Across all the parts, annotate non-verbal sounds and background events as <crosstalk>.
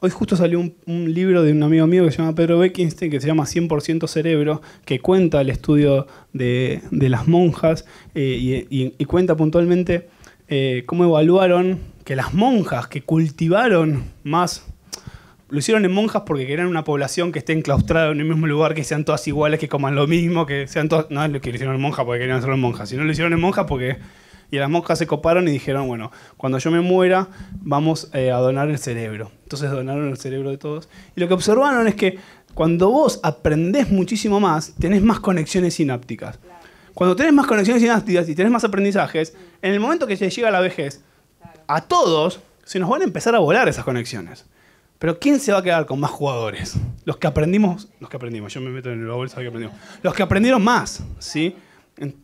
Hoy justo salió un, libro de un amigo mío que se llama Pedro Beckinstein, que se llama 100% Cerebro, que cuenta el estudio de, las monjas eh, y, cuenta puntualmente eh, cómo evaluaron que las monjas que cultivaron más, lo hicieron en monjas porque querían una población que esté enclaustrada en el mismo lugar, que sean todas iguales, que coman lo mismo, que sean todas... No es lo que hicieron en monjas porque querían hacerlo en monjas, sino lo hicieron en monjas porque y las moscas se coparon y dijeron, bueno, cuando yo me muera, vamos eh, a donar el cerebro. Entonces donaron el cerebro de todos. Y lo que observaron es que cuando vos aprendés muchísimo más, tenés más conexiones sinápticas. Cuando tenés más conexiones sinápticas y tenés más aprendizajes, en el momento que se llega a la vejez, a todos se nos van a empezar a volar esas conexiones. Pero ¿quién se va a quedar con más jugadores? Los que aprendimos, los que aprendimos, yo me meto en la bolsa que aprendimos. Los que aprendieron más, ¿sí?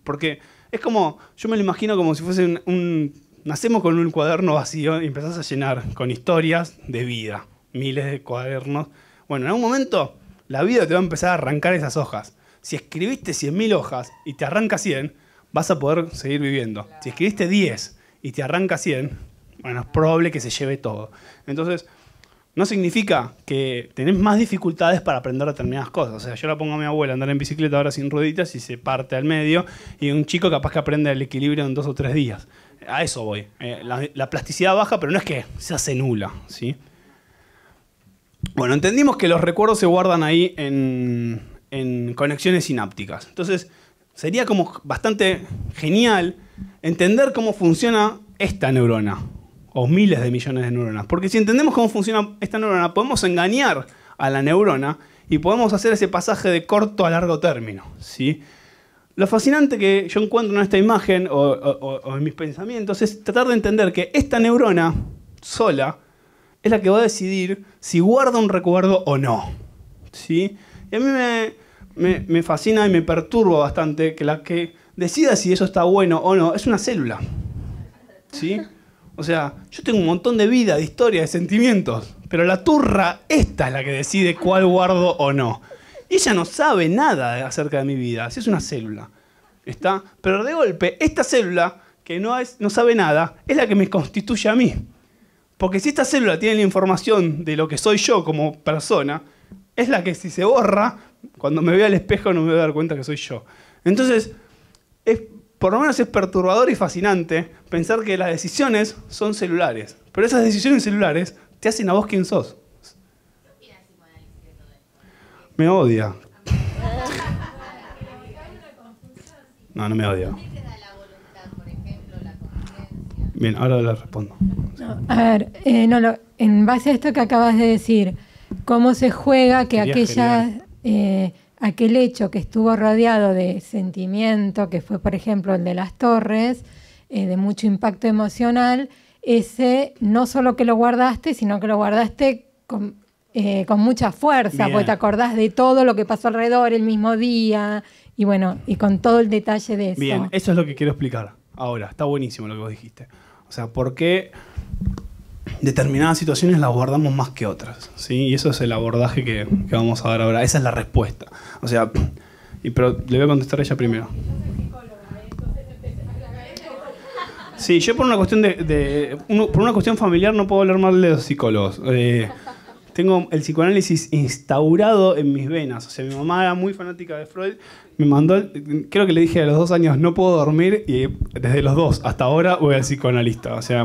Porque es como, yo me lo imagino como si fuese un, nacemos con un cuaderno vacío y empezás a llenar con historias de vida, miles de cuadernos. Bueno, en algún momento la vida te va a empezar a arrancar esas hojas. Si escribiste 100.000 hojas y te arranca 100, vas a poder seguir viviendo. Si escribiste 10 y te arranca 100, bueno, es probable que se lleve todo. Entonces, no significa que tenés más dificultades para aprender determinadas cosas. O sea, yo la pongo a mi abuela a andar en bicicleta ahora sin rueditas y se parte al medio, y un chico capaz que aprende el equilibrio en dos o tres días. A eso voy. Eh, la, plasticidad baja, pero no es que se hace nula, ¿sí? Bueno, entendimos que los recuerdos se guardan ahí en, en conexiones sinápticas. Entonces, sería como bastante genial entender cómo funciona esta neurona, o miles de millones de neuronas. Porque si entendemos cómo funciona esta neurona, podemos engañar a la neurona y podemos hacer ese pasaje de corto a largo término. ¿sí? Lo fascinante que yo encuentro en esta imagen o, en mis pensamientos es tratar de entender que esta neurona sola es la que va a decidir si guarda un recuerdo o no. ¿sí? Y a mí me, me fascina y me perturba bastante que la que decida si eso está bueno o no es una célula. ¿sí? O sea, yo tengo un montón de vida, de historia, de sentimientos, pero la turra, esta es la que decide cuál guardo o no. Y ella no sabe nada acerca de mi vida, si es una célula. ¿Está? Pero de golpe, esta célula, que no, es, no sabe nada, es la que me constituye a mí. Porque si esta célula tiene la información de lo que soy yo como persona, es la que si se borra, cuando me vea al espejo no me voy a dar cuenta que soy yo. Entonces, es por lo menos es perturbador y fascinante pensar que las decisiones son celulares. Pero esas decisiones celulares te hacen a vos quién sos. Me odia. No, no me odia. Bien, ahora le respondo. a ver, eh, en base a esto que acabas de decir, cómo se juega que aquella... aquellas aquel hecho que estuvo rodeado de sentimiento, que fue por ejemplo el de las torres, eh, de mucho impacto emocional, ese no solo que lo guardaste, sino que lo guardaste con, eh, mucha fuerza, porque te acordás de todo lo que pasó alrededor el mismo día, y bueno, y con todo el detalle de eso. Bien, eso es lo que quiero explicar ahora, está buenísimo lo que vos dijiste. O sea, ¿por qué determinadas situaciones las abordamos más que otras, ¿sí? Y eso es el abordaje que, vamos a dar ahora. Esa es la respuesta. O sea, y, pero le voy a contestar a ella primero. Sí, yo por una cuestión de, por una cuestión familiar no puedo hablar mal de los psicólogos. Eh, tengo el psicoanálisis instaurado en mis venas. O sea, mi mamá era muy fanática de Freud. Me mandó, creo que le dije a los dos años, no puedo dormir y desde los dos hasta ahora voy al psicoanalista. O sea,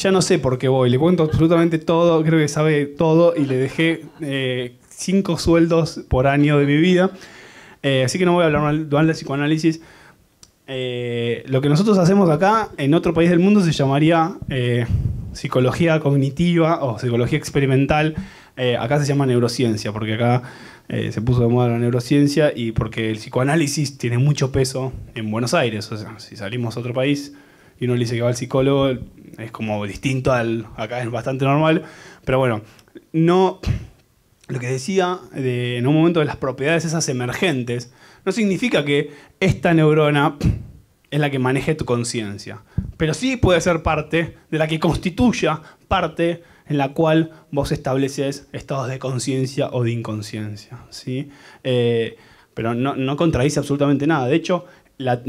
ya no sé por qué voy, le cuento absolutamente todo, creo que sabe todo y le dejé eh, cinco sueldos por año de mi vida. Eh, así que no voy a hablar mal de psicoanálisis. Eh, lo que nosotros hacemos acá en otro país del mundo se llamaría psicología cognitiva o psicología experimental. acá se llama neurociencia, porque acá se puso de moda la neurociencia y porque el psicoanálisis tiene mucho peso en Buenos Aires. O sea, si salimos a otro país, y uno le dice que va al psicólogo, es como distinto al. Acá es bastante normal. Pero bueno, no. Lo que decía en un momento de las propiedades esas emergentes, no significa que esta neurona es la que maneje tu conciencia, pero sí puede ser parte de la que constituya parte en la cual vos estableces estados de conciencia o de inconsciencia. ¿sí? Eh, pero no, contradice absolutamente nada. De hecho, lo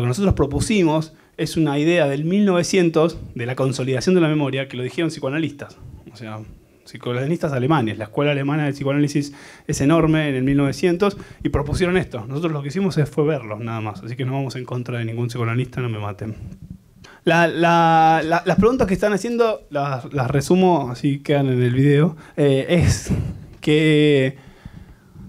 que nosotros propusimos es una idea del 1900 de la consolidación de la memoria que lo dijeron psicoanalistas. O sea, psicoanalistas alemanes. La escuela alemana de psicoanálisis es enorme en el 1900 y propusieron esto. Nosotros lo que hicimos fue verlos nada más, así que no vamos en contra de ningún psicoanalista, no me maten. las preguntas que están haciendo, las, resumo, así quedan en el video, eh, es que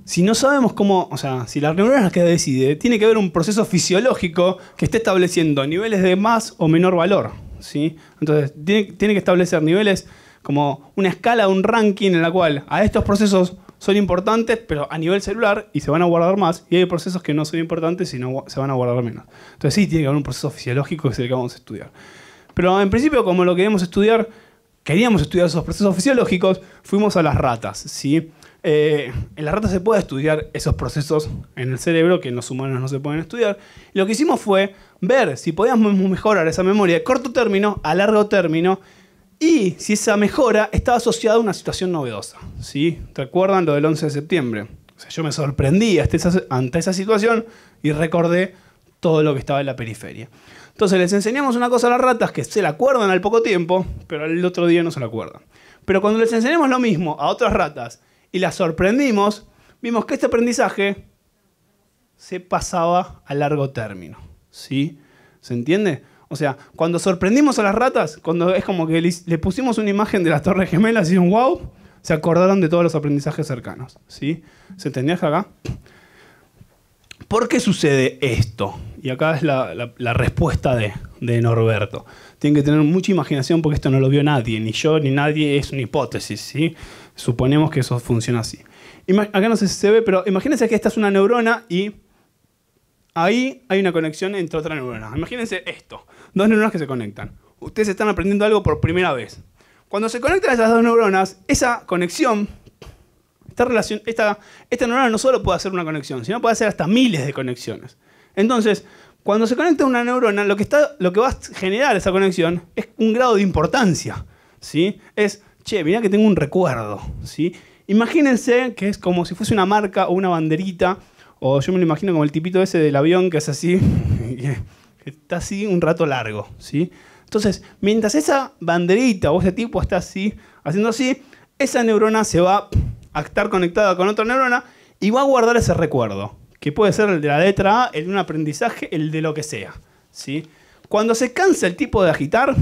si no sabemos cómo, o sea, si la reunión es la que decide, tiene que haber un proceso fisiológico que esté estableciendo niveles de más o menor valor. ¿sí? Entonces, tiene, que establecer niveles como una escala, un ranking en la cual a estos procesos son importantes, pero a nivel celular y se van a guardar más, y hay procesos que no son importantes y se van a guardar menos. Entonces, sí, tiene que haber un proceso fisiológico que es el que vamos a estudiar. Pero en principio, como lo queríamos estudiar, queríamos estudiar esos procesos fisiológicos, fuimos a las ratas. ¿sí? Eh, en las ratas se puede estudiar esos procesos en el cerebro que en los humanos no se pueden estudiar. Lo que hicimos fue ver si podíamos mejorar esa memoria de corto término a largo término y si esa mejora estaba asociada a una situación novedosa. ¿sí? ¿Te acuerdan lo del 11 de septiembre? yo me sorprendí ante esa, ante esa situación y recordé todo lo que estaba en la periferia. Entonces les enseñamos una cosa a las ratas que se la acuerdan al poco tiempo, pero al otro día no se la acuerdan. Pero cuando les enseñamos lo mismo a otras ratas y la sorprendimos, vimos que este aprendizaje se pasaba a largo término. ¿Sí? ¿Se entiende? O sea, cuando sorprendimos a las ratas, cuando es como que le pusimos una imagen de las Torres Gemelas y un wow, se acordaron de todos los aprendizajes cercanos. ¿Sí? ¿Se entendía acá? ¿Por qué sucede esto? Y acá es la, respuesta de, de, Norberto. Tienen que tener mucha imaginación porque esto no lo vio nadie, ni yo, ni nadie, es una hipótesis, ¿sí? Suponemos que eso funciona así. acá no sé si se ve, pero imagínense que esta es una neurona y ahí hay una conexión entre otra neurona. Imagínense esto, dos neuronas que se conectan. Ustedes están aprendiendo algo por primera vez. Cuando se conectan esas dos neuronas, esa conexión, esta, relación, esta, neurona no solo puede hacer una conexión, sino puede hacer hasta miles de conexiones. Entonces, cuando se conecta una neurona, lo que, lo que va a generar esa conexión es un grado de importancia. ¿sí? Es che, mirá que tengo un recuerdo, ¿sí? Imagínense que es como si fuese una marca o una banderita, o yo me lo imagino como el tipito ese del avión que es así, <laughs> está así un rato largo, ¿sí? Entonces, mientras esa banderita o ese tipo está así, haciendo así, esa neurona se va a estar conectada con otra neurona y va a guardar ese recuerdo, que puede ser el de la letra A, el de un aprendizaje, el de lo que sea, ¿sí? Cuando se cansa el tipo de agitar,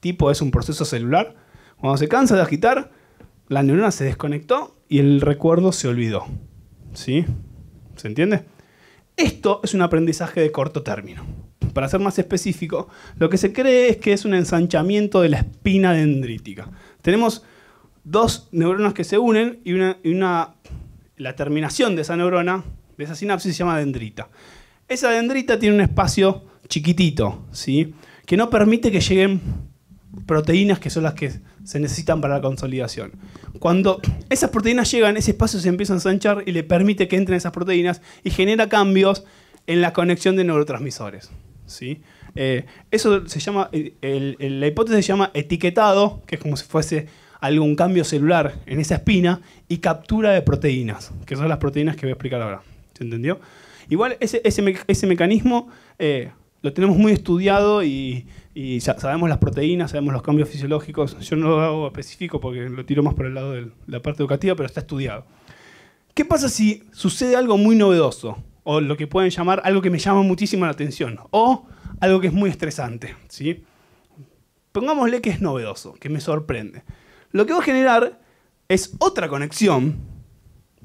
tipo es un proceso celular, cuando se cansa de agitar, la neurona se desconectó y el recuerdo se olvidó. ¿Sí? ¿Se entiende? Esto es un aprendizaje de corto término. Para ser más específico, lo que se cree es que es un ensanchamiento de la espina dendrítica. Tenemos dos neuronas que se unen y una, la terminación de esa neurona, de esa sinapsis, se llama dendrita. Esa dendrita tiene un espacio chiquitito, ¿sí? que no permite que lleguen proteínas que son las que se necesitan para la consolidación. Cuando esas proteínas llegan, ese espacio se empieza a ensanchar y le permite que entren esas proteínas y genera cambios en la conexión de neurotransmisores. ¿sí? Eh, eso se llama, eh, la hipótesis se llama etiquetado, que es como si fuese algún cambio celular en esa espina, y captura de proteínas, que son las proteínas que voy a explicar ahora. ¿Se entendió? Igual ese, ese, mecanismo eh, lo tenemos muy estudiado y, sabemos las proteínas, sabemos los cambios fisiológicos. Yo no lo hago específico porque lo tiro más por el lado de la parte educativa, pero está estudiado. ¿Qué pasa si sucede algo muy novedoso? O lo que pueden llamar algo que me llama muchísimo la atención. O algo que es muy estresante. ¿sí? Pongámosle que es novedoso, que me sorprende. Lo que va a generar es otra conexión,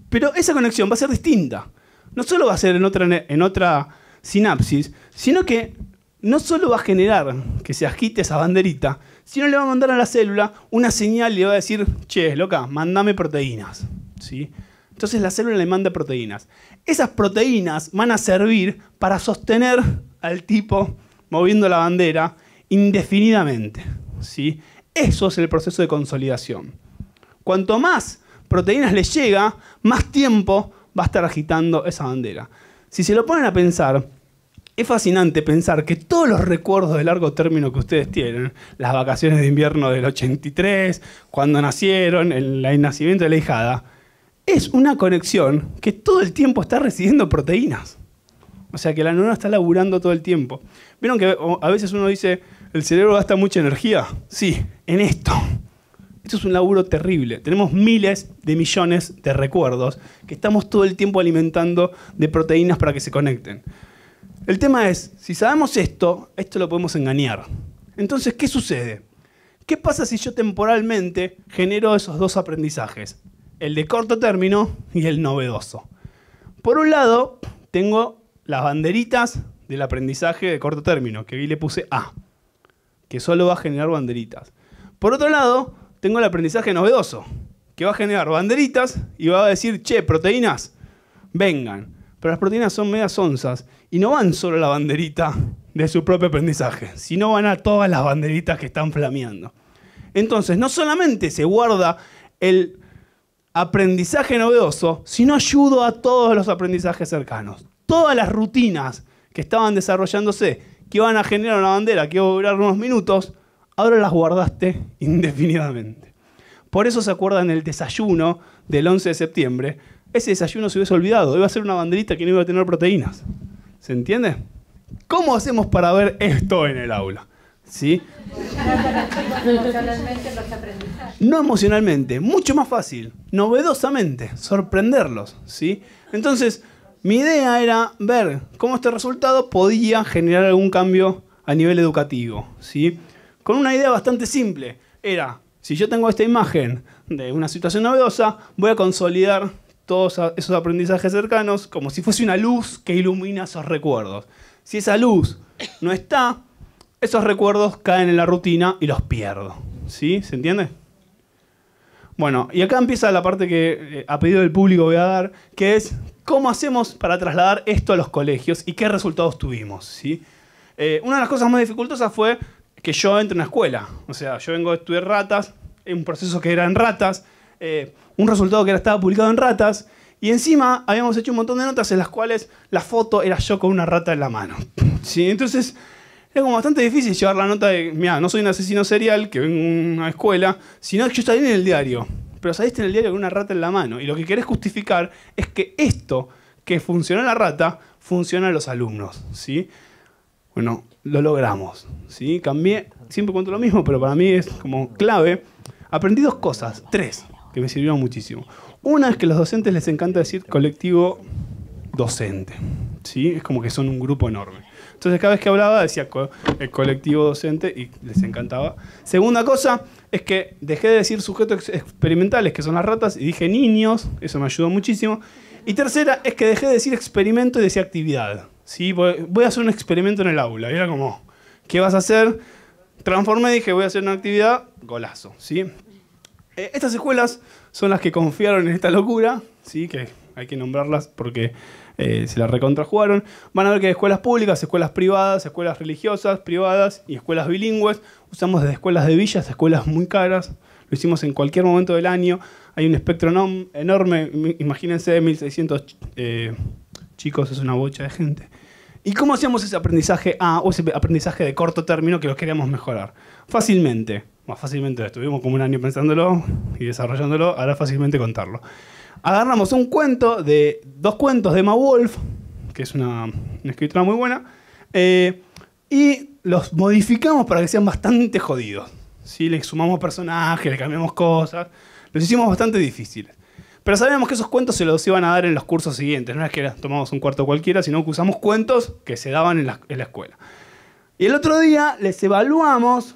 pero esa conexión va a ser distinta. No solo va a ser en otra, en otra sinapsis, sino que no solo va a generar que se agite esa banderita, sino le va a mandar a la célula una señal y le va a decir, che, loca, mandame proteínas. ¿Sí? Entonces la célula le manda proteínas. Esas proteínas van a servir para sostener al tipo moviendo la bandera indefinidamente. ¿sí? Eso es el proceso de consolidación. Cuanto más proteínas le llega, más tiempo va a estar agitando esa bandera. Si se lo ponen a pensar, es fascinante pensar que todos los recuerdos de largo término que ustedes tienen, las vacaciones de invierno del 83, cuando nacieron, el, nacimiento de la hijada, es una conexión que todo el tiempo está recibiendo proteínas. O sea que la neurona está laburando todo el tiempo. ¿Vieron que a veces uno dice, el cerebro gasta mucha energía? Sí, en esto. Esto es un laburo terrible. Tenemos miles de millones de recuerdos que estamos todo el tiempo alimentando de proteínas para que se conecten. El tema es, si sabemos esto, esto lo podemos engañar. Entonces, ¿qué sucede? ¿Qué pasa si yo temporalmente genero esos dos aprendizajes? El de corto término y el novedoso. Por un lado, tengo las banderitas del aprendizaje de corto término, que vi le puse A, que solo va a generar banderitas. Por otro lado, tengo el aprendizaje novedoso, que va a generar banderitas y va a decir, che, proteínas, vengan. Pero las proteínas son medias onzas y no van solo la banderita de su propio aprendizaje, sino van a todas las banderitas que están flameando. Entonces, no solamente se guarda el aprendizaje novedoso, sino ayuda a todos los aprendizajes cercanos. Todas las rutinas que estaban desarrollándose, que van a generar una bandera, que iba a durar unos minutos, ahora las guardaste <laughs> indefinidamente. Por eso se acuerdan el desayuno del 11 de septiembre. Ese desayuno se hubiese olvidado, iba a ser una banderita que no iba a tener proteínas. ¿Se entiende? ¿Cómo hacemos para ver esto en el aula? ¿Sí? No emocionalmente, mucho más fácil, novedosamente, sorprenderlos, ¿sí? Entonces, mi idea era ver cómo este resultado podía generar algún cambio a nivel educativo, ¿sí? Con una idea bastante simple, era, si yo tengo esta imagen de una situación novedosa, voy a consolidar todos esos aprendizajes cercanos como si fuese una luz que ilumina esos recuerdos. Si esa luz no está, esos recuerdos caen en la rutina y los pierdo. ¿Sí? ¿Se entiende? Bueno, y acá empieza la parte que ha eh, a pedido del público voy a dar, que es cómo hacemos para trasladar esto a los colegios y qué resultados tuvimos. ¿sí? Eh, una de las cosas más dificultosas fue que yo entre en una escuela. O sea, yo vengo de estudiar ratas, en un proceso que eran ratas, eh, un resultado que estaba publicado en ratas. Y encima habíamos hecho un montón de notas en las cuales la foto era yo con una rata en la mano. <laughs> ¿Sí? Entonces es como bastante difícil llevar la nota de, mira, no soy un asesino serial que vengo a una escuela, sino que yo salí en el diario. Pero saliste en el diario con una rata en la mano. Y lo que querés justificar es que esto que funcionó la rata, funciona a los alumnos. ¿sí? Bueno, lo logramos. ¿sí? Cambié, siempre cuento lo mismo, pero para mí es como clave. Aprendí dos cosas, tres que me sirvió muchísimo. Una es que a los docentes les encanta decir colectivo docente. ¿sí? Es como que son un grupo enorme. Entonces cada vez que hablaba decía el eh, colectivo docente y les encantaba. Segunda cosa es que dejé de decir sujetos experimentales, que son las ratas, y dije niños, eso me ayudó muchísimo. Y tercera es que dejé de decir experimento y decía actividad. ¿sí? Voy a hacer un experimento en el aula. era como, ¿qué vas a hacer? Transformé y dije, voy a hacer una actividad, golazo. ¿sí? Eh, estas escuelas son las que confiaron en esta locura, ¿sí? que hay que nombrarlas porque eh, se la recontrajugaron. Van a ver que hay escuelas públicas, escuelas privadas, escuelas religiosas, privadas y escuelas bilingües. Usamos desde escuelas de villas, escuelas muy caras. Lo hicimos en cualquier momento del año. Hay un espectro enorme, imagínense 1600 eh, chicos, es una bocha de gente. ¿Y cómo hacíamos ese aprendizaje A o ese aprendizaje de corto término que lo queríamos mejorar? Fácilmente más fácilmente, estuvimos como un año pensándolo y desarrollándolo, ahora fácilmente contarlo. Agarramos un cuento de dos cuentos de Ma Wolf, que es una, una escritora muy buena, eh, y los modificamos para que sean bastante jodidos. ¿sí? Le sumamos personajes, le cambiamos cosas, los hicimos bastante difíciles. Pero sabíamos que esos cuentos se los iban a dar en los cursos siguientes. No es que tomamos un cuarto cualquiera, sino que usamos cuentos que se daban en la, en la escuela. Y el otro día les evaluamos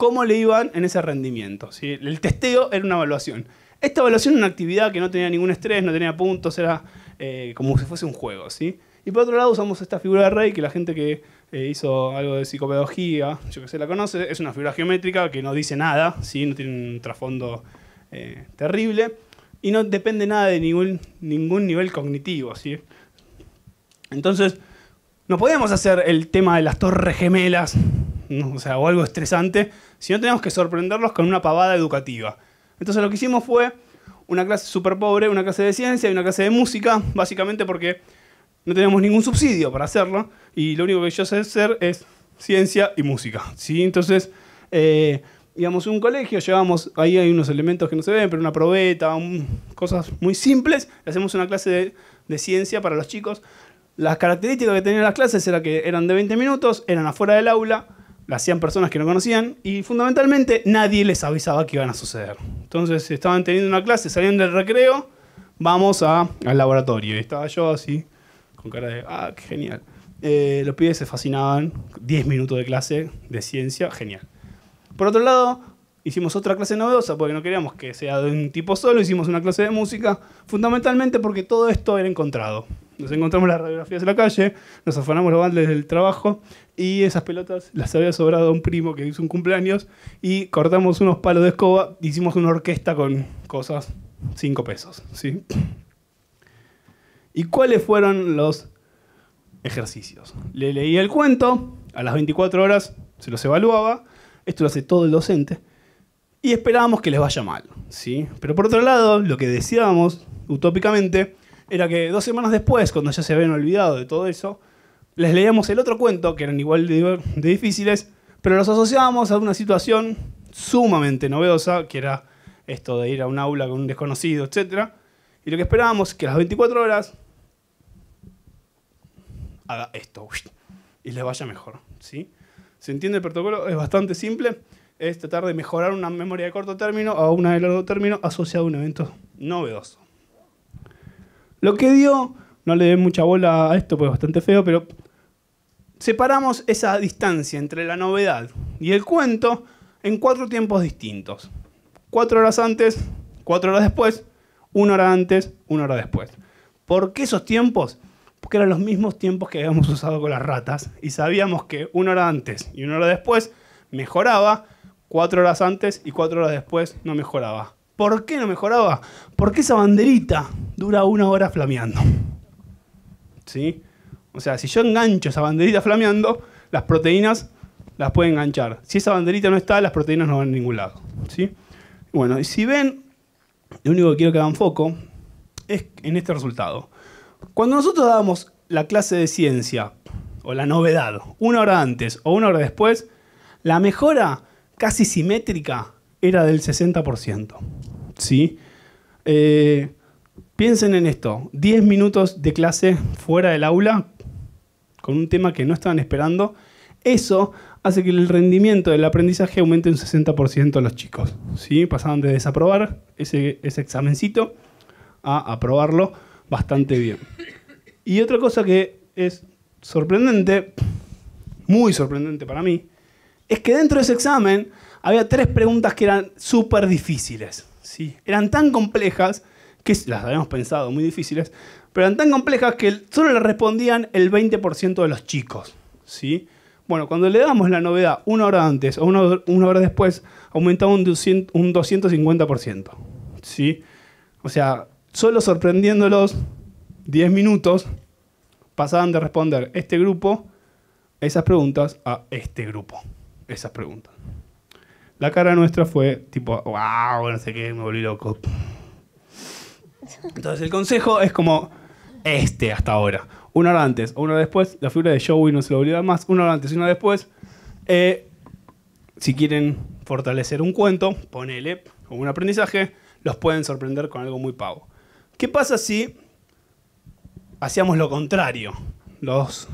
cómo le iban en ese rendimiento. El testeo era una evaluación. Esta evaluación era una actividad que no tenía ningún estrés, no tenía puntos, era eh, como si fuese un juego. ¿sí? Y por otro lado usamos esta figura de Rey, que la gente que eh, hizo algo de psicopedagogía, yo que sé, la conoce, es una figura geométrica que no dice nada, ¿sí? no tiene un trasfondo eh, terrible y no depende nada de ningún, ningún nivel cognitivo. ¿sí? Entonces, no podemos hacer el tema de las torres gemelas o, algo estresante, sino tenemos que sorprenderlos con una pavada educativa. Entonces lo que hicimos fue una clase súper pobre, una clase de ciencia y una clase de música, básicamente porque no tenemos ningún subsidio para hacerlo y lo único que yo sé hacer es ciencia y música. ¿sí? Entonces, eh, íbamos a un colegio, llevamos, ahí hay unos elementos que no se ven, pero una probeta, cosas muy simples, hacemos una clase de, de ciencia para los chicos. Las características que tenían las clases era que eran de 20 minutos, eran afuera del aula, la hacían personas que no conocían y fundamentalmente nadie les avisaba que iban a suceder. Entonces estaban teniendo una clase, salían del recreo, vamos a, al laboratorio. Y estaba yo así, con cara de, ah, qué genial. Eh, los pibes se fascinaban, 10 minutos de clase de ciencia, genial. Por otro lado, hicimos otra clase novedosa porque no queríamos que sea de un tipo solo, hicimos una clase de música, fundamentalmente porque todo esto era encontrado. Nos encontramos las radiografías de la calle, nos afanamos los bandes del trabajo y esas pelotas las había sobrado un primo que hizo un cumpleaños y cortamos unos palos de escoba, hicimos una orquesta con cosas, cinco pesos, ¿sí? ¿Y cuáles fueron los ejercicios? Le leía el cuento, a las 24 horas se los evaluaba, esto lo hace todo el docente, y esperábamos que les vaya mal, ¿sí? Pero por otro lado, lo que decíamos utópicamente, era que dos semanas después, cuando ya se habían olvidado de todo eso, les leíamos el otro cuento, que eran igual de, difíciles, pero los asociábamos a una situación sumamente novedosa, que era esto de ir a un aula con un desconocido, etc. Y lo que esperábamos que a las 24 horas haga esto y les vaya mejor, ¿sí? ¿Se entiende el protocolo? Es bastante simple es tratar de mejorar una memoria de corto término a una de largo término asociada a un evento novedoso. Lo que dio, no le dé mucha bola a esto, pues es bastante feo, pero separamos esa distancia entre la novedad y el cuento en cuatro tiempos distintos. Cuatro horas antes, cuatro horas después, una hora antes, una hora después. ¿Por qué esos tiempos? Porque eran los mismos tiempos que habíamos usado con las ratas y sabíamos que una hora antes y una hora después mejoraba cuatro horas antes y cuatro horas después no mejoraba. ¿Por qué no mejoraba? Porque esa banderita dura una hora flameando. ¿Sí? O sea, si yo engancho esa banderita flameando, las proteínas las pueden enganchar. Si esa banderita no está, las proteínas no van a ningún lado. ¿Sí? Bueno, y si ven, lo único que quiero que hagan foco es en este resultado. Cuando nosotros dábamos la clase de ciencia o la novedad una hora antes o una hora después, la mejora casi simétrica era del 60%. ¿sí? Eh, piensen en esto, 10 minutos de clase fuera del aula con un tema que no estaban esperando, eso hace que el rendimiento del aprendizaje aumente un 60% a los chicos. ¿sí? Pasaban de desaprobar ese, ese examencito a aprobarlo bastante bien. Y otra cosa que es sorprendente, muy sorprendente para mí, es que dentro de ese examen había tres preguntas que eran súper difíciles. ¿sí? Eran tan complejas, que las habíamos pensado muy difíciles, pero eran tan complejas que solo le respondían el 20% de los chicos. ¿sí? Bueno, cuando le damos la novedad una hora antes o una, hora después, aumentaba un, 250%. ¿sí? O sea, solo sorprendiéndolos 10 minutos, pasaban de responder este grupo esas preguntas a este grupo esas preguntas. La cara nuestra fue tipo, wow, no sé qué, me volví loco. Entonces el consejo es como este hasta ahora. Una hora antes, una hora después, la figura de Joey no se lo olvida más. Una hora antes y una después. Eh, si quieren fortalecer un cuento, ponele, o un aprendizaje, los pueden sorprender con algo muy pavo. ¿Qué pasa si hacíamos lo contrario? Los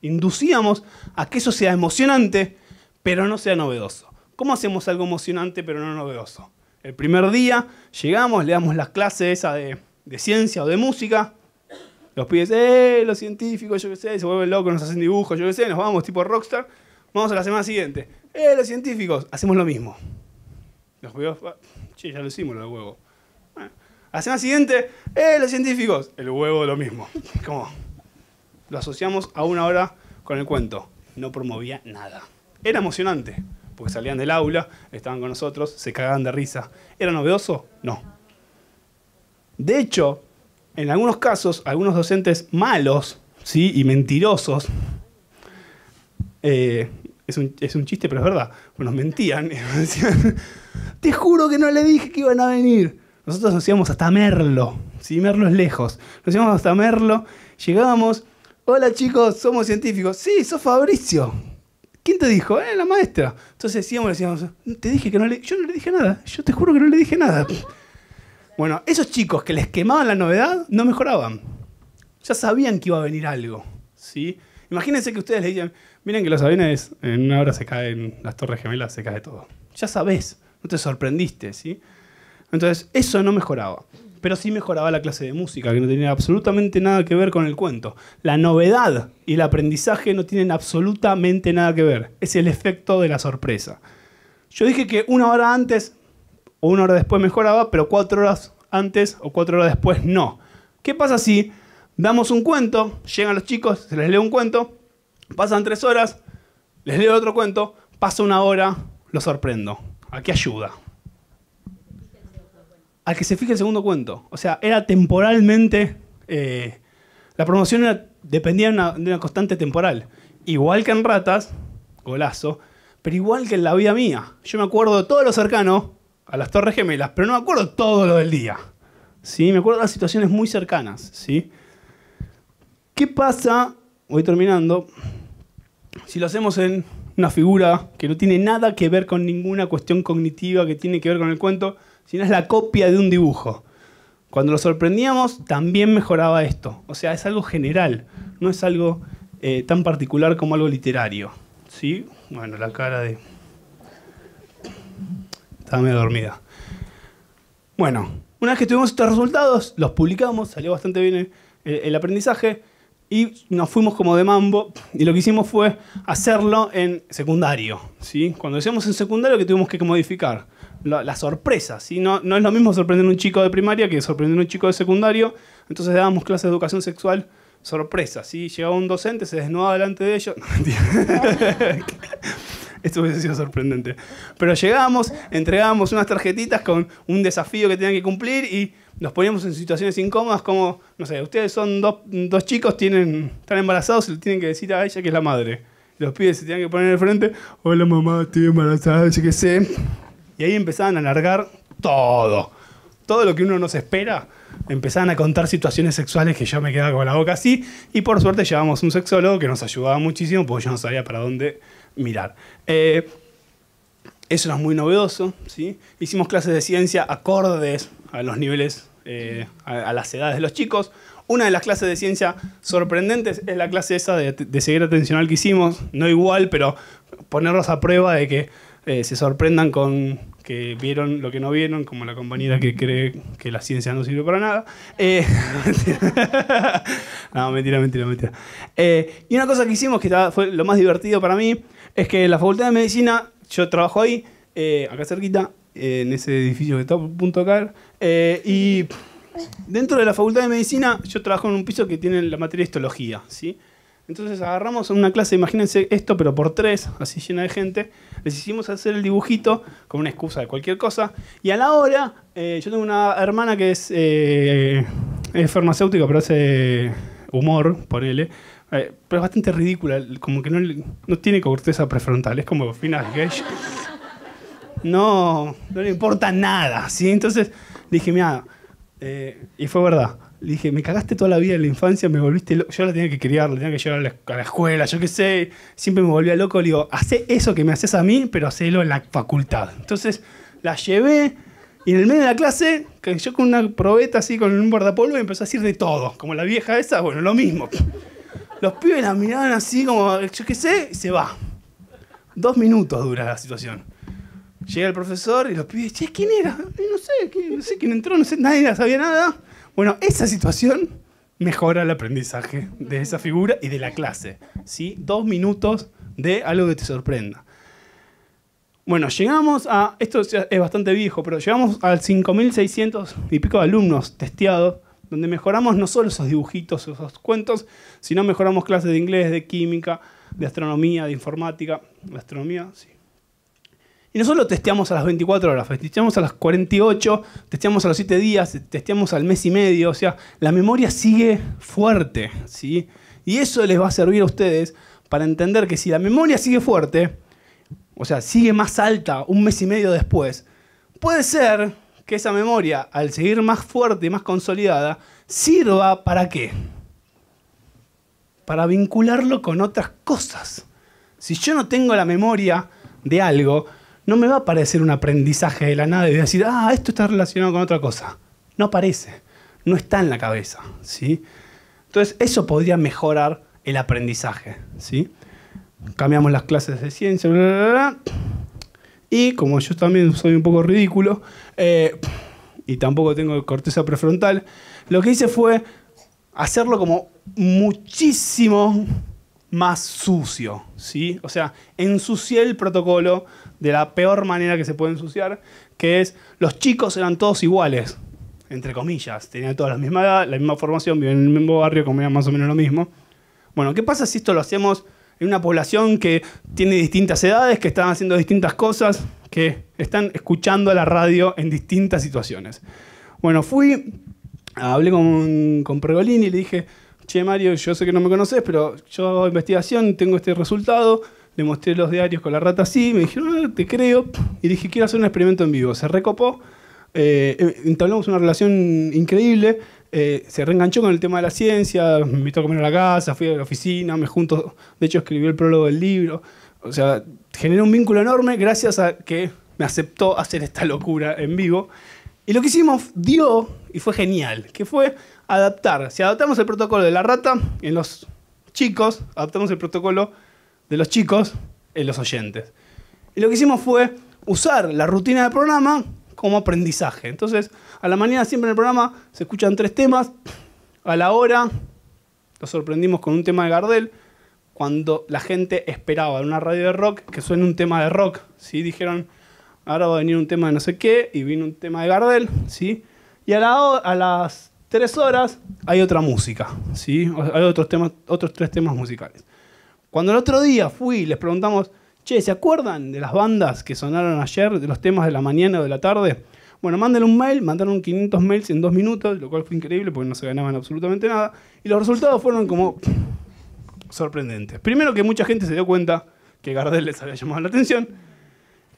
inducíamos a que eso sea emocionante pero no sea novedoso. ¿Cómo hacemos algo emocionante pero no novedoso? El primer día llegamos, le damos las clases esa de, ciencia o de música. Los pides, eh, los científicos, yo qué sé, se vuelven locos, nos hacen dibujos, yo qué sé, nos vamos tipo rockstar. Vamos a la semana siguiente. Eh, los científicos, hacemos lo mismo. Los pibes, "Sí, ah, ya lo hicimos, lo huevo. Bueno, la semana siguiente, eh, los científicos, el huevo lo mismo. <laughs> ¿Cómo? Lo asociamos a una hora con el cuento. No promovía nada. Era emocionante, porque salían del aula, estaban con nosotros, se cagaban de risa. ¿Era novedoso? No. De hecho, en algunos casos, algunos docentes malos ¿sí? y mentirosos, eh, es, un, chiste, pero es verdad, nos mentían, <laughs> decían, te juro que no le dije que iban a venir. Nosotros nos íbamos hasta Merlo, ¿sí? Merlo es lejos, nos íbamos hasta Merlo, llegábamos, hola chicos, somos científicos, sí, sos Fabricio, ¿Quién te dijo? Eh, la maestra. Entonces decíamos, decíamos, te dije que no le... Yo no le dije nada, yo te juro que no le dije nada. Bueno, esos chicos que les quemaban la novedad no mejoraban. Ya sabían que iba a venir algo, ¿sí? Imagínense que ustedes le digan, miren que los aviones en una hora se caen, las torres gemelas se cae todo. Ya sabés, no te sorprendiste, ¿sí? Entonces, eso no mejoraba pero sí mejoraba la clase de música, que no tenía absolutamente nada que ver con el cuento. La novedad y el aprendizaje no tienen absolutamente nada que ver, es el efecto de la sorpresa. Yo dije que una hora antes o una hora después mejoraba, pero cuatro horas antes o cuatro horas después no. ¿Qué pasa si damos un cuento, llegan los chicos, se les lee un cuento, pasan tres horas, les leo otro cuento, pasa una hora, lo sorprendo? ¿A qué ayuda al que se fije el segundo cuento. O sea, era temporalmente. Eh, la promoción dependía de una, constante temporal. Igual que en Ratas, golazo, pero igual que en la vida mía. Yo me acuerdo de todo lo cercano a las Torres Gemelas, pero no me acuerdo todo lo del día. ¿sí? Me acuerdo de las situaciones muy cercanas. ¿sí? ¿Qué pasa? Voy terminando. Si lo hacemos en una figura que no tiene nada que ver con ninguna cuestión cognitiva que tiene que ver con el cuento, sino es la copia de un dibujo. Cuando lo sorprendíamos, también mejoraba esto. O sea, es algo general, no es algo eh, tan particular como algo literario. ¿Sí? Bueno, la cara de... Estaba medio dormida. Bueno, una vez que tuvimos estos resultados, los publicamos, salió bastante bien el, aprendizaje y nos fuimos como de mambo y lo que hicimos fue hacerlo en secundario, ¿sí? Cuando decíamos en secundario que tuvimos que modificar la, sorpresa. No, no es lo mismo sorprender a un chico de primaria que sorprender a un chico de secundario. Entonces dábamos clases de educación sexual sorpresa. si Llegaba un docente, se desnudaba delante de ellos. <laughs> Esto hubiese sido sorprendente. Pero llegábamos, entregábamos unas tarjetitas con un desafío que tenían que cumplir y nos poníamos en situaciones incómodas como, no sé, ustedes son dos, chicos, tienen, están embarazados y tienen que decir a ella que es la madre. Los pides se tienen que poner el frente, hola mamá, estoy embarazada, yo que sé. Y ahí empezaban a alargar todo. Todo lo que uno nos espera. Empezaban a contar situaciones sexuales que ya me quedaba con la boca así. Y por suerte llevamos un sexólogo que nos ayudaba muchísimo porque yo no sabía para dónde mirar. Eh, eso era muy novedoso. ¿sí? Hicimos clases de ciencia acordes a los niveles, eh, a, las edades de los chicos. Una de las clases de ciencia sorprendentes es la clase esa de, ceguera atencional que hicimos, no igual, pero ponerlos a prueba de que eh, se sorprendan con que vieron lo que no vieron, como la compañera que cree que la ciencia no sirve para nada. Eh, <laughs> no, mentira, mentira, mentira. Eh, y una cosa que hicimos que fue lo más divertido para mí es que la Facultad de Medicina, yo trabajo ahí, acá cerquita, en ese edificio que está a punto de y dentro de la Facultad de Medicina yo trabajo en un piso que tiene la materia de histología, ¿sí? Entonces agarramos una clase, imagínense esto, pero por tres, así llena de gente. Les hicimos hacer el dibujito con una excusa de cualquier cosa. Y a la hora, eh, yo tengo una hermana que es, eh, farmacéutica, pero hace humor, ponele. Eh, pero es bastante ridícula, como que no, tiene corteza prefrontal, es como final. gay No, no le importa nada, ¿sí? Entonces dije, mira, y fue verdad le dije, me cagaste toda la vida en la infancia, me volviste loco. Yo la tenía que criar, la tenía que llevar a la, escuela, yo qué sé. Siempre me volvía loco. Le digo, haz eso que me haces a mí, pero hacelo en la facultad. Entonces la llevé y en el medio de la clase, yo con una probeta así, con un guardapolvo, y empezó a decir de todo. Como la vieja esa, bueno, lo mismo. Los pibes la miraban así, como yo qué sé, y se va. Dos minutos dura la situación. Llega el profesor y los pibes, che, ¿quién era? no sé, no sé quién entró, no sé, nadie sabía nada. Bueno, esa situación mejora el aprendizaje de esa figura y de la clase. ¿sí? Dos minutos de algo que te sorprenda. Bueno, llegamos a, esto es bastante viejo, pero llegamos al 5.600 y pico de alumnos testeados, donde mejoramos no solo esos dibujitos, esos cuentos, sino mejoramos clases de inglés, de química, de astronomía, de informática. de astronomía, sí. Y solo solo testeamos a las 24 horas, testeamos a las 48, testeamos a los 7 días, testeamos al mes y medio. O sea, la memoria sigue fuerte, ¿sí? Y eso les va a servir a ustedes para entender que si la memoria sigue fuerte, o sea, sigue más alta un mes y medio después, puede ser que esa memoria, al seguir más fuerte y más consolidada, sirva para qué? Para vincularlo con otras cosas. Si yo no tengo la memoria de algo, no me va a parecer un aprendizaje de la nada y decir, ah, esto está relacionado con otra cosa. No aparece, no está en la cabeza. ¿sí? Entonces, eso podría mejorar el aprendizaje. ¿sí? Cambiamos las clases de ciencia, y como yo también soy un poco ridículo eh, y tampoco tengo corteza prefrontal, lo que hice fue hacerlo como muchísimo más sucio, ¿sí? O sea, ensucié el protocolo de la peor manera que se puede ensuciar, que es los chicos eran todos iguales, entre comillas, tenían todas la misma edad, la misma formación, vivían en el mismo barrio, comían más o menos lo mismo. Bueno, ¿qué pasa si esto lo hacemos en una población que tiene distintas edades, que están haciendo distintas cosas, que están escuchando la radio en distintas situaciones? Bueno, fui, hablé con, con y le dije, che Mario, yo sé que no me conoces, pero yo hago investigación, tengo este resultado, le mostré los diarios con la rata así, me dijeron, ah, te creo, y dije, quiero hacer un experimento en vivo. Se recopó, eh, eh, entablamos una relación increíble, eh, se reenganchó con el tema de la ciencia, me invitó a comer a la casa, fui a la oficina, me junto, de hecho escribió el prólogo del libro, o sea, generó un vínculo enorme gracias a que me aceptó hacer esta locura en vivo. Y lo que hicimos dio, y fue genial, que fue adaptar. Si adaptamos el protocolo de la rata en los chicos, adaptamos el protocolo de los chicos en los oyentes. Y lo que hicimos fue usar la rutina del programa como aprendizaje. Entonces, a la mañana siempre en el programa se escuchan tres temas, a la hora nos sorprendimos con un tema de Gardel, cuando la gente esperaba en una radio de rock que suene un tema de rock, ¿sí? Dijeron, ahora va a venir un tema de no sé qué, y vino un tema de Gardel, ¿sí? Y a, la, a las tres horas hay otra música, ¿sí? Hay otros, temas, otros tres temas musicales. Cuando el otro día fui y les preguntamos, che, ¿se acuerdan de las bandas que sonaron ayer, de los temas de la mañana o de la tarde? Bueno, manden un mail, mandaron 500 mails en dos minutos, lo cual fue increíble porque no se ganaban absolutamente nada. Y los resultados fueron como sorprendentes. Primero que mucha gente se dio cuenta que Gardel les había llamado la atención.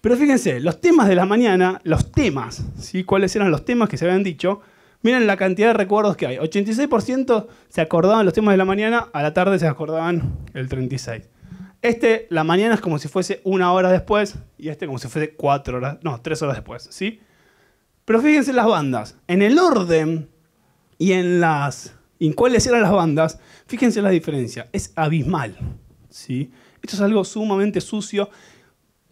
Pero fíjense, los temas de la mañana, los temas, ¿sí? ¿Cuáles eran los temas que se habían dicho? Miren la cantidad de recuerdos que hay. 86% se acordaban los temas de la mañana, a la tarde se acordaban el 36%. Este, la mañana es como si fuese una hora después y este como si fuese cuatro horas, no, tres horas después, ¿sí? Pero fíjense las bandas, en el orden y en las, en cuáles eran las bandas, fíjense la diferencia, es abismal, ¿sí? Esto es algo sumamente sucio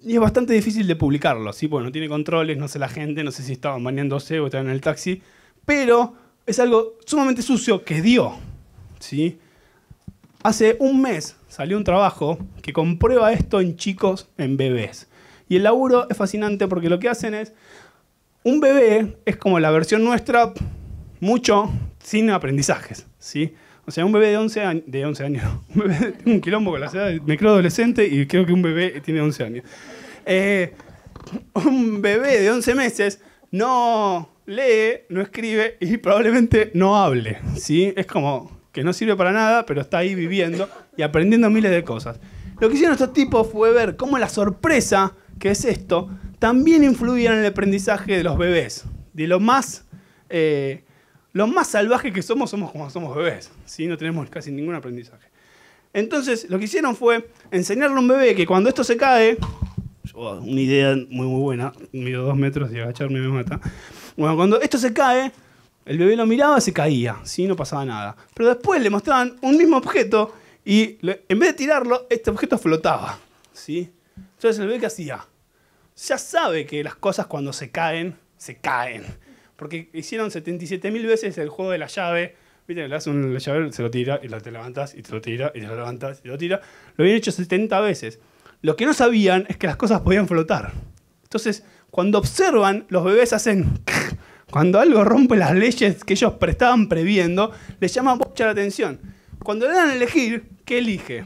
y es bastante difícil de publicarlo, ¿sí? Bueno, no tiene controles, no sé la gente, no sé si estaban bañándose o estaban en el taxi, pero es algo sumamente sucio que dio. ¿sí? Hace un mes salió un trabajo que comprueba esto en chicos, en bebés. Y el laburo es fascinante porque lo que hacen es, un bebé es como la versión nuestra, mucho sin aprendizajes. ¿sí? O sea, un bebé de 11, años, de 11 años, un bebé un quilombo con la edad, me creo adolescente y creo que un bebé tiene 11 años. Eh, un bebé de 11 meses no, lee, no escribe y probablemente no hable, ¿sí? Es como que no sirve para nada, pero está ahí viviendo y aprendiendo miles de cosas. Lo que hicieron estos tipos fue ver cómo la sorpresa, que es esto, también influía en el aprendizaje de los bebés. De lo más, eh, más salvaje que somos, somos como somos bebés, ¿sí? No tenemos casi ningún aprendizaje. Entonces, lo que hicieron fue enseñarle a un bebé que cuando esto se cae, una idea muy, muy buena, mido dos metros y agacharme me mata, bueno, cuando esto se cae, el bebé lo miraba, se caía, ¿sí? no pasaba nada. Pero después le mostraban un mismo objeto y en vez de tirarlo, este objeto flotaba. ¿sí? Entonces el bebé qué hacía, ya sabe que las cosas cuando se caen, se caen. Porque hicieron 77.000 veces el juego de la llave. Viste, le das un llave, se lo tira, y lo, te levantas, y te lo tira, y te lo levantas, y lo tira. Lo habían hecho 70 veces. Lo que no sabían es que las cosas podían flotar. Entonces, cuando observan, los bebés hacen... <laughs> Cuando algo rompe las leyes que ellos estaban previendo, les llama mucha la atención. Cuando le dan a elegir, ¿qué elige?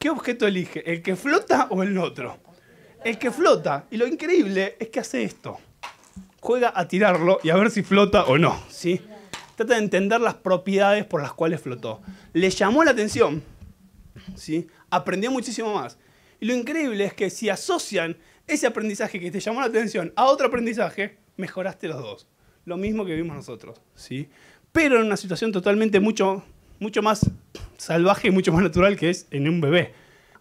¿Qué objeto elige? ¿El que flota o el otro? El que flota. Y lo increíble es que hace esto. Juega a tirarlo y a ver si flota o no. ¿sí? Trata de entender las propiedades por las cuales flotó. Le llamó la atención. ¿sí? Aprendió muchísimo más. Y lo increíble es que si asocian ese aprendizaje que te llamó la atención a otro aprendizaje, mejoraste los dos. Lo mismo que vimos nosotros, ¿sí? Pero en una situación totalmente mucho, mucho más salvaje y mucho más natural que es en un bebé.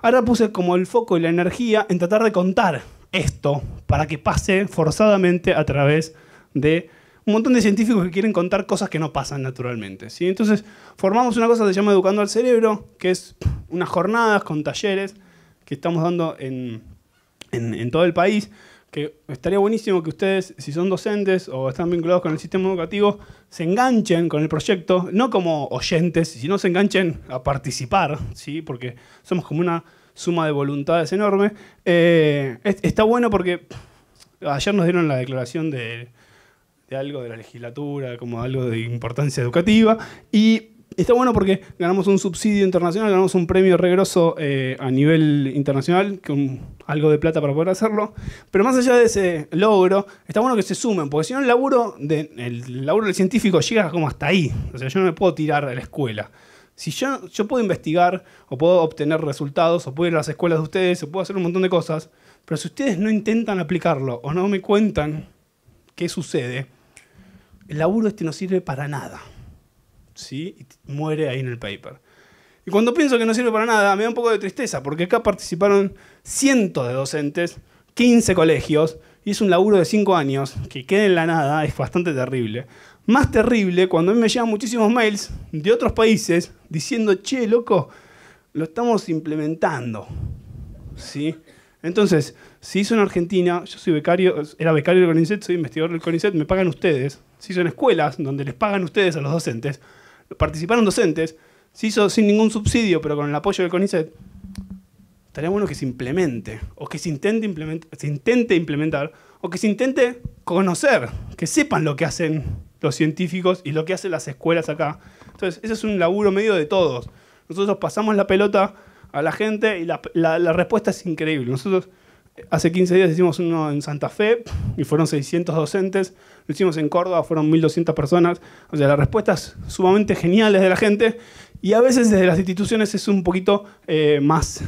Ahora puse como el foco y la energía en tratar de contar esto para que pase forzadamente a través de un montón de científicos que quieren contar cosas que no pasan naturalmente. ¿sí? Entonces formamos una cosa que se llama Educando al Cerebro, que es unas jornadas con talleres que estamos dando en en, todo el país, que estaría buenísimo que ustedes, si son docentes o están vinculados con el sistema educativo, se enganchen con el proyecto, no como oyentes, sino se enganchen a participar, ¿sí? porque somos como una suma de voluntades enorme. Eh, está bueno porque ayer nos dieron la declaración de, de algo de la legislatura, como algo de importancia educativa, y está bueno porque ganamos un subsidio internacional, ganamos un premio regroso eh, a nivel internacional, con algo de plata para poder hacerlo. Pero más allá de ese logro, está bueno que se sumen, porque si no el laburo, de, el laburo del científico llega como hasta ahí. O sea, yo no me puedo tirar de la escuela. Si yo, yo puedo investigar, o puedo obtener resultados, o puedo ir a las escuelas de ustedes, o puedo hacer un montón de cosas, pero si ustedes no intentan aplicarlo o no me cuentan qué sucede, el laburo este no sirve para nada. ¿sí? Y muere ahí en el paper. Y cuando pienso que no sirve para nada, me da un poco de tristeza, porque acá participaron cientos de docentes, 15 colegios, y es un laburo de 5 años, que quede en la nada, es bastante terrible. Más terrible cuando a mí me llegan muchísimos mails de otros países diciendo, che, loco, lo estamos implementando. ¿Sí? Entonces, si hizo en Argentina, yo soy becario, era becario del CONICET, soy investigador del CONICET, me pagan ustedes. Si hizo en escuelas donde les pagan ustedes a los docentes, participaron docentes, se hizo sin ningún subsidio, pero con el apoyo del CONICET, estaría bueno que se implemente, o que se intente, implementar, o que se intente conocer, que sepan lo que hacen los científicos y lo que hacen las escuelas acá. Entonces, ese es un laburo medio de todos. Nosotros pasamos la pelota a la gente y la, la respuesta es increíble. Nosotros eh, hace 15 días hicimos uno en Santa Fe y fueron 600 docentes lo hicimos en Córdoba, fueron 1.200 personas. O sea, las respuestas sumamente geniales de la gente y a veces desde las instituciones es un poquito eh, más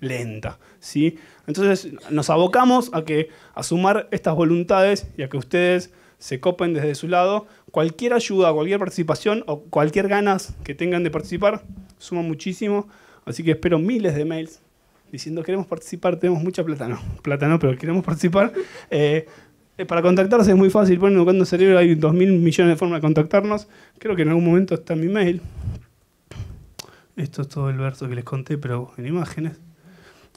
lenta. ¿sí? Entonces nos abocamos a, que, a sumar estas voluntades y a que ustedes se copen desde su lado. Cualquier ayuda, cualquier participación o cualquier ganas que tengan de participar suma muchísimo. Así que espero miles de mails diciendo queremos participar, tenemos mucha plátano, plátano, pero queremos participar. <laughs> Eh, eh, para contactarse es muy fácil, ponen cuando Cerebro, hay 2.000 millones de formas de contactarnos. Creo que en algún momento está mi mail. Esto es todo el verso que les conté, pero en imágenes.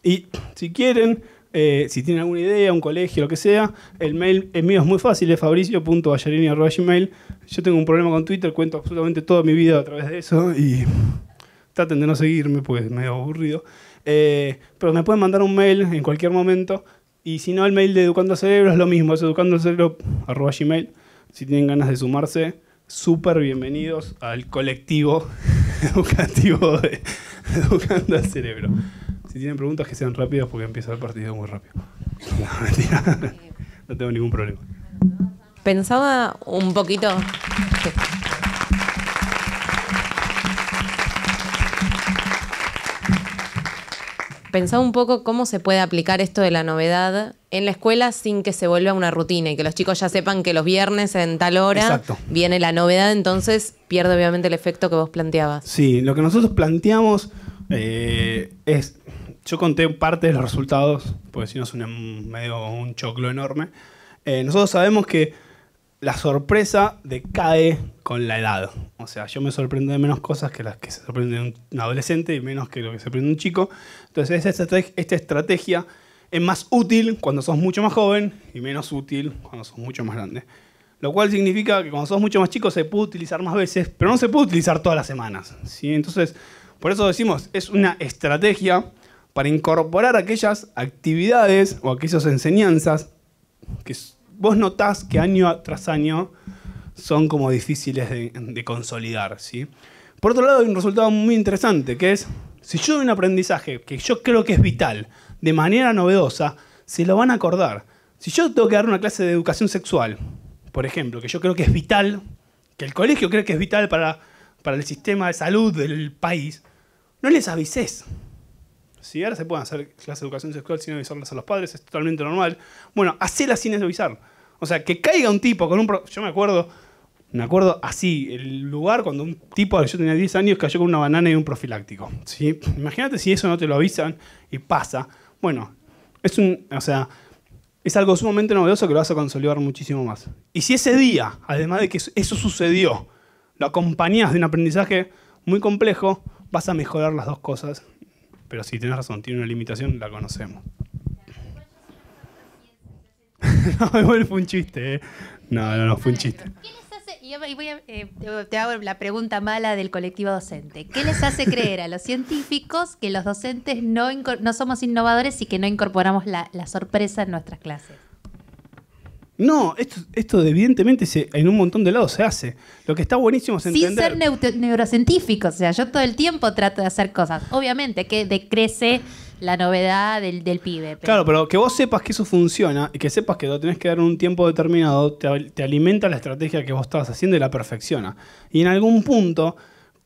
Y si quieren, eh, si tienen alguna idea, un colegio, lo que sea, el mail el mío es muy fácil, es fabricio.ballarini.gmail. Yo tengo un problema con Twitter, cuento absolutamente toda mi vida a través de eso y traten de no seguirme, pues medio aburrido. Eh, pero me pueden mandar un mail en cualquier momento y si no, el mail de Educando Cerebro es lo mismo, es gmail. Si tienen ganas de sumarse, súper bienvenidos al colectivo <laughs> educativo de Educando al Cerebro. Si tienen preguntas, que sean rápidas porque empieza el partido muy rápido. <laughs> Eh. No tengo ningún problema. Pensaba un poquito... pensaba un poco cómo se puede aplicar esto de la novedad en la escuela sin que se vuelva una rutina y que los chicos ya sepan que los viernes en tal hora viene la novedad, entonces pierde obviamente el efecto que vos planteabas. Sí, lo que nosotros planteamos eh, es, yo conté parte de los resultados, porque si no es un, em, medio un choclo enorme. Eh, nosotros sabemos que la sorpresa decae con la edad. O sea, yo me sorprendo de menos cosas que las que se sorprende un adolescente y menos que lo que se sorprende un chico. Entonces, esta estrategia es más útil cuando sos mucho más joven y menos útil cuando sos mucho más grande. Lo cual significa que cuando sos mucho más chico se puede utilizar más veces, pero no se puede utilizar todas las semanas. ¿sí? Entonces, por eso decimos, es una estrategia para incorporar aquellas actividades o aquellas enseñanzas que vos notás que año tras año son como difíciles de, consolidar, ¿sí? Por otro lado, hay un resultado muy interesante, que es, si yo doy un aprendizaje que yo creo que es vital, de manera novedosa, se lo van a acordar. Si yo tengo que dar una clase de educación sexual, por ejemplo, que yo creo que es vital, que el colegio cree que es vital para, para el sistema de salud del país, no les avises. Si ahora se pueden hacer clases de educación sexual sin avisarlas a los padres, es totalmente normal. Bueno, hacela sin avisar. O sea, que caiga un tipo con un... Yo me acuerdo, me acuerdo así, el lugar cuando un tipo, yo tenía 10 años, cayó con una banana y un profiláctico. ¿sí? Imagínate si eso no te lo avisan y pasa. Bueno, es un... O sea, es algo sumamente novedoso que lo vas a consolidar muchísimo más. Y si ese día, además de que eso sucedió, lo acompañás de un aprendizaje muy complejo, vas a mejorar las dos cosas pero si tenés razón, tiene una limitación, la conocemos. <laughs> no, igual fue un chiste, eh. No, no, no, fue un chiste. ¿Qué les hace, y voy a, eh, te hago la pregunta mala del colectivo docente. ¿Qué les hace creer a los científicos que los docentes no, no somos innovadores y que no incorporamos la sorpresa en nuestras clases? No, esto, esto evidentemente en un montón de lados se hace. Lo que está buenísimo es entender... Sin ser neurocientífico, o sea, yo todo el tiempo trato de hacer cosas. Obviamente que decrece la novedad del, pibe. Claro, pero que vos sepas que eso funciona y que sepas que lo tenés que dar en un tiempo determinado, te, te alimenta la estrategia que vos estabas haciendo y la perfecciona. Y en algún punto,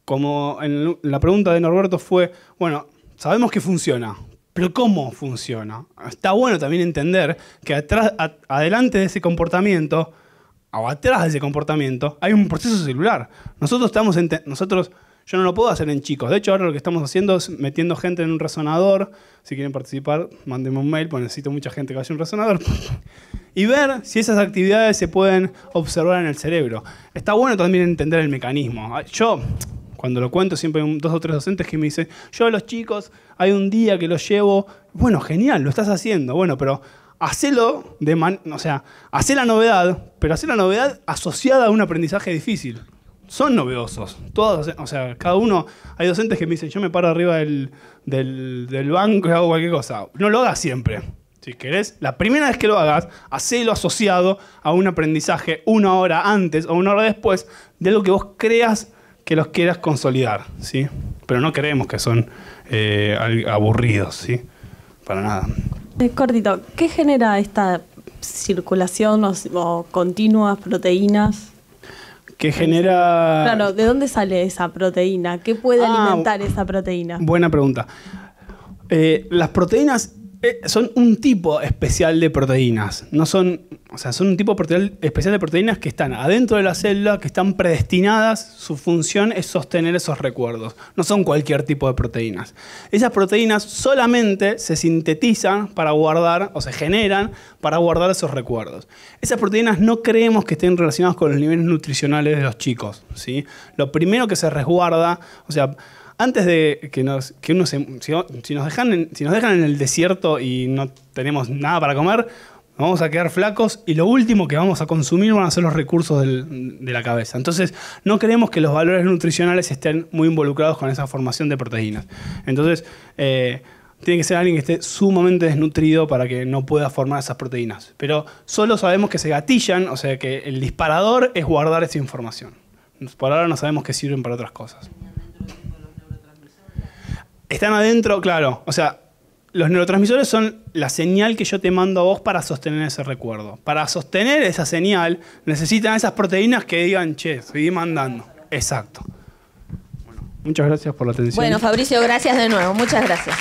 como en la pregunta de Norberto fue, bueno, sabemos que funciona, pero ¿cómo funciona? Está bueno también entender que adelante de ese comportamiento, o atrás de ese comportamiento, hay un proceso celular. Nosotros estamos, nosotros, yo no lo puedo hacer en chicos. De hecho, ahora lo que estamos haciendo es metiendo gente en un resonador. Si quieren participar, mándenme un mail, porque necesito mucha gente que vaya a un resonador. <laughs> y ver si esas actividades se pueden observar en el cerebro. Está bueno también entender el mecanismo. Yo, cuando lo cuento, siempre hay dos o tres docentes que me dicen, yo a los chicos, hay un día que los llevo, bueno, genial, lo estás haciendo, bueno, pero hacelo de man o sea, hacé la novedad, pero hacer la novedad asociada a un aprendizaje difícil. Son novedosos, todos, o sea, cada uno, hay docentes que me dicen, yo me paro arriba del, banco y hago cualquier cosa. No lo hagas siempre, si querés, la primera vez que lo hagas, hacelo asociado a un aprendizaje una hora antes o una hora después de lo que vos creas que los quieras consolidar, ¿sí? Pero no queremos que son eh, aburridos, ¿sí? Para nada. Eh, Cortito, ¿qué genera esta circulación o, continuas proteínas? ¿Qué genera...? Claro, ¿de dónde sale esa proteína? ¿Qué puede ah, alimentar esa proteína? Buena pregunta. Eh, las proteínas eh, son un tipo especial de proteínas. No son, o sea, son un tipo especial de proteínas que están adentro de la célula, que están predestinadas, su función es sostener esos recuerdos. No son cualquier tipo de proteínas. Esas proteínas solamente se sintetizan para guardar, o se generan para guardar esos recuerdos. Esas proteínas no creemos que estén relacionadas con los niveles nutricionales de los chicos. ¿sí? Lo primero que se resguarda, o sea, antes de que nos, uno si, nos dejan en, si nos dejan en el desierto y no tenemos nada para comer, vamos a quedar flacos y lo último que vamos a consumir van a ser los recursos de la cabeza. Entonces, no queremos que los valores nutricionales estén muy involucrados con esa formación de proteínas. Entonces, eh, tiene que ser alguien que esté sumamente desnutrido para que no pueda formar esas proteínas. Pero solo sabemos que se gatillan, o sea que el disparador es guardar esa información. Por ahora no sabemos que sirven para otras cosas. Están adentro, claro. O sea, los neurotransmisores son la señal que yo te mando a vos para sostener ese recuerdo. Para sostener esa señal necesitan esas proteínas que digan, che, seguí mandando. Exacto. Bueno, muchas gracias por la atención. Bueno, Fabricio, gracias de nuevo. Muchas gracias.